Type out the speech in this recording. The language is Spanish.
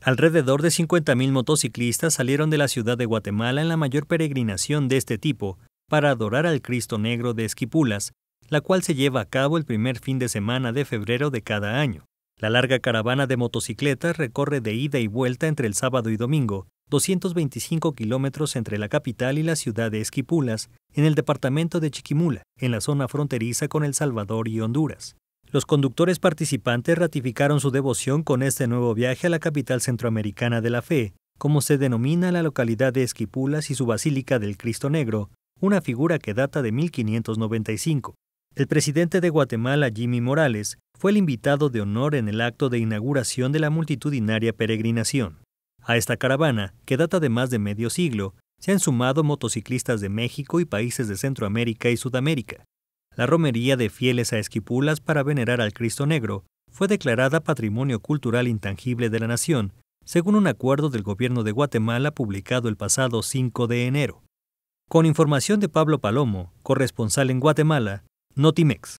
Alrededor de 50.000 motociclistas salieron de la ciudad de Guatemala en la mayor peregrinación de este tipo para adorar al Cristo Negro de Esquipulas, la cual se lleva a cabo el primer fin de semana de febrero de cada año. La larga caravana de motocicletas recorre de ida y vuelta entre el sábado y domingo, 225 kilómetros entre la capital y la ciudad de Esquipulas, en el departamento de Chiquimula, en la zona fronteriza con El Salvador y Honduras. Los conductores participantes ratificaron su devoción con este nuevo viaje a la capital centroamericana de la fe, como se denomina la localidad de Esquipulas y su Basílica del Cristo Negro, una figura que data de 1595. El presidente de Guatemala, Jimmy Morales, fue el invitado de honor en el acto de inauguración de la multitudinaria peregrinación. A esta caravana, que data de más de medio siglo, se han sumado motociclistas de México y países de Centroamérica y Sudamérica, la romería de fieles a Esquipulas para venerar al Cristo Negro fue declarada Patrimonio Cultural Intangible de la Nación, según un acuerdo del Gobierno de Guatemala publicado el pasado 5 de enero. Con información de Pablo Palomo, corresponsal en Guatemala, Notimex.